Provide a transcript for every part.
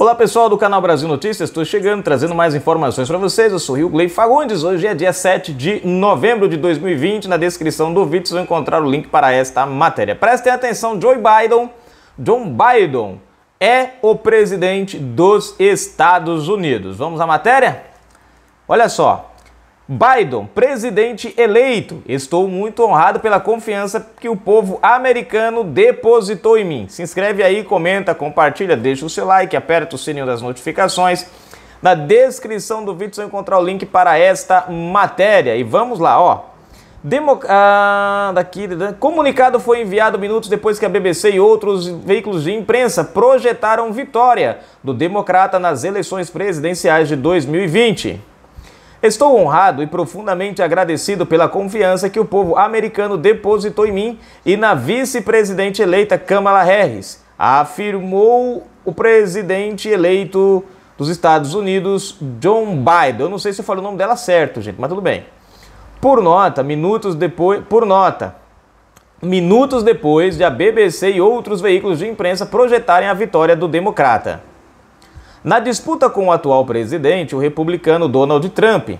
Olá pessoal do canal Brasil Notícias, estou chegando trazendo mais informações para vocês. Eu sou Rio Glei Fagundes. Hoje é dia 7 de novembro de 2020. Na descrição do vídeo vocês vão encontrar o link para esta matéria. Prestem atenção, Joe Biden, John Biden é o presidente dos Estados Unidos. Vamos à matéria? Olha só, Biden, presidente eleito. Estou muito honrado pela confiança que o povo americano depositou em mim. Se inscreve aí, comenta, compartilha, deixa o seu like, aperta o sininho das notificações. Na descrição do vídeo você vai encontrar o link para esta matéria. E vamos lá, ó. Demo... Ah, daqui, né? Comunicado foi enviado minutos depois que a BBC e outros veículos de imprensa projetaram vitória do democrata nas eleições presidenciais de 2020. Estou honrado e profundamente agradecido pela confiança que o povo americano depositou em mim e na vice-presidente eleita Kamala Harris, afirmou o presidente eleito dos Estados Unidos, John Biden. Eu não sei se eu falei o nome dela certo, gente, mas tudo bem. Por nota, minutos depois, por nota, minutos depois de a BBC e outros veículos de imprensa projetarem a vitória do democrata na disputa com o atual presidente, o republicano Donald Trump.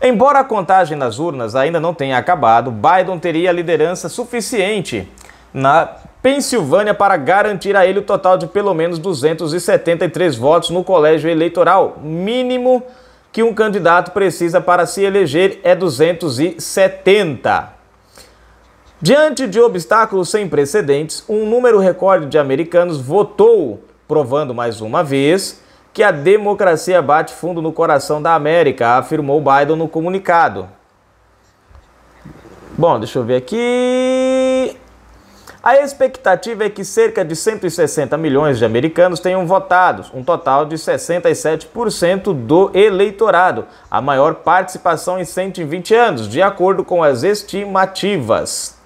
Embora a contagem nas urnas ainda não tenha acabado, Biden teria liderança suficiente na Pensilvânia para garantir a ele o total de pelo menos 273 votos no colégio eleitoral, mínimo que um candidato precisa para se eleger é 270. Diante de obstáculos sem precedentes, um número recorde de americanos votou provando mais uma vez que a democracia bate fundo no coração da América, afirmou Biden no comunicado. Bom, deixa eu ver aqui. A expectativa é que cerca de 160 milhões de americanos tenham votado, um total de 67% do eleitorado, a maior participação em 120 anos, de acordo com as estimativas.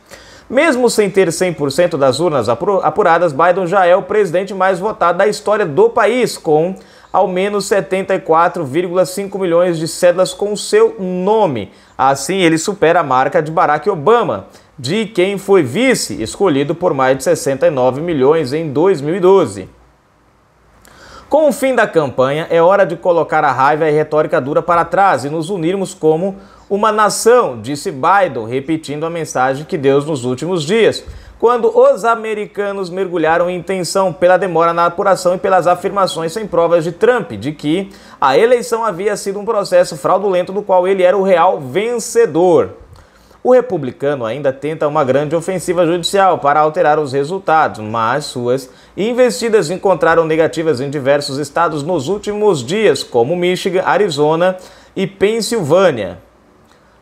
Mesmo sem ter 100% das urnas apuradas, Biden já é o presidente mais votado da história do país, com ao menos 74,5 milhões de cédulas com seu nome. Assim, ele supera a marca de Barack Obama, de quem foi vice, escolhido por mais de 69 milhões em 2012. Com o fim da campanha, é hora de colocar a raiva e a retórica dura para trás e nos unirmos como uma nação, disse Biden, repetindo a mensagem que deu nos últimos dias, quando os americanos mergulharam em tensão pela demora na apuração e pelas afirmações sem provas de Trump de que a eleição havia sido um processo fraudulento do qual ele era o real vencedor. O republicano ainda tenta uma grande ofensiva judicial para alterar os resultados, mas suas investidas encontraram negativas em diversos estados nos últimos dias, como Michigan, Arizona e Pensilvânia.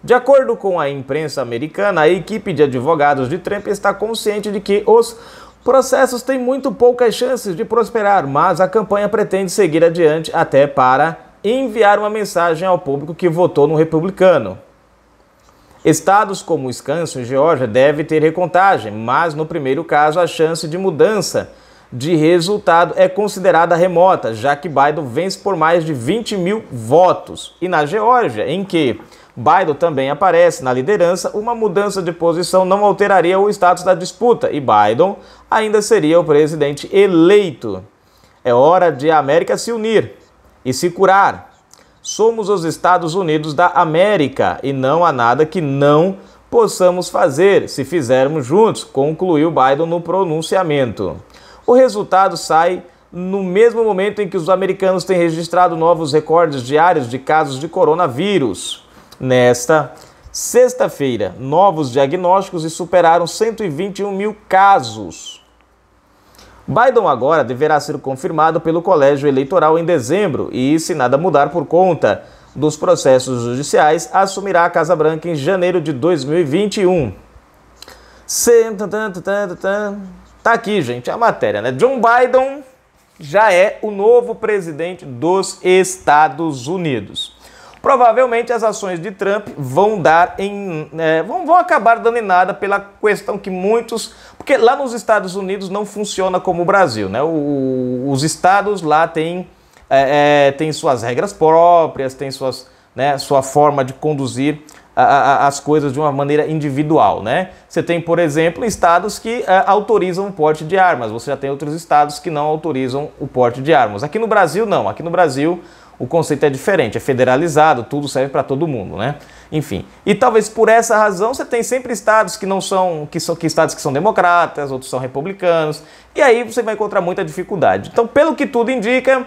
De acordo com a imprensa americana, a equipe de advogados de Trump está consciente de que os processos têm muito poucas chances de prosperar, mas a campanha pretende seguir adiante até para enviar uma mensagem ao público que votou no republicano. Estados como Wisconsin e Geórgia devem ter recontagem, mas no primeiro caso a chance de mudança de resultado é considerada remota, já que Biden vence por mais de 20 mil votos. E na Geórgia, em que Biden também aparece na liderança, uma mudança de posição não alteraria o status da disputa e Biden ainda seria o presidente eleito. É hora de a América se unir e se curar Somos os Estados Unidos da América e não há nada que não possamos fazer se fizermos juntos, concluiu Biden no pronunciamento. O resultado sai no mesmo momento em que os americanos têm registrado novos recordes diários de casos de coronavírus. Nesta sexta-feira, novos diagnósticos e superaram 121 mil casos. Biden agora deverá ser confirmado pelo colégio eleitoral em dezembro e, se nada mudar por conta dos processos judiciais, assumirá a Casa Branca em janeiro de 2021. Tá aqui, gente, a matéria, né? John Biden já é o novo presidente dos Estados Unidos. Provavelmente as ações de Trump vão dar em. É, vão, vão acabar dando em nada pela questão que muitos. Porque lá nos Estados Unidos não funciona como o Brasil, né? O, os estados lá têm, é, é, têm suas regras próprias, têm suas, né, sua forma de conduzir a, a, as coisas de uma maneira individual, né? Você tem, por exemplo, estados que é, autorizam o porte de armas, você já tem outros estados que não autorizam o porte de armas. Aqui no Brasil, não. Aqui no Brasil o conceito é diferente, é federalizado, tudo serve para todo mundo, né? Enfim. E talvez por essa razão você tem sempre estados que não são, que são que estados que são democratas, outros são republicanos, e aí você vai encontrar muita dificuldade. Então, pelo que tudo indica,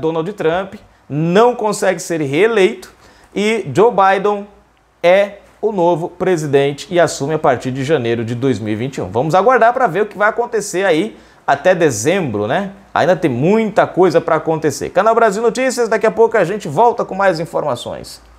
Donald Trump não consegue ser reeleito e Joe Biden é o novo presidente e assume a partir de janeiro de 2021. Vamos aguardar para ver o que vai acontecer aí até dezembro, né? Ainda tem muita coisa para acontecer. Canal Brasil Notícias, daqui a pouco a gente volta com mais informações.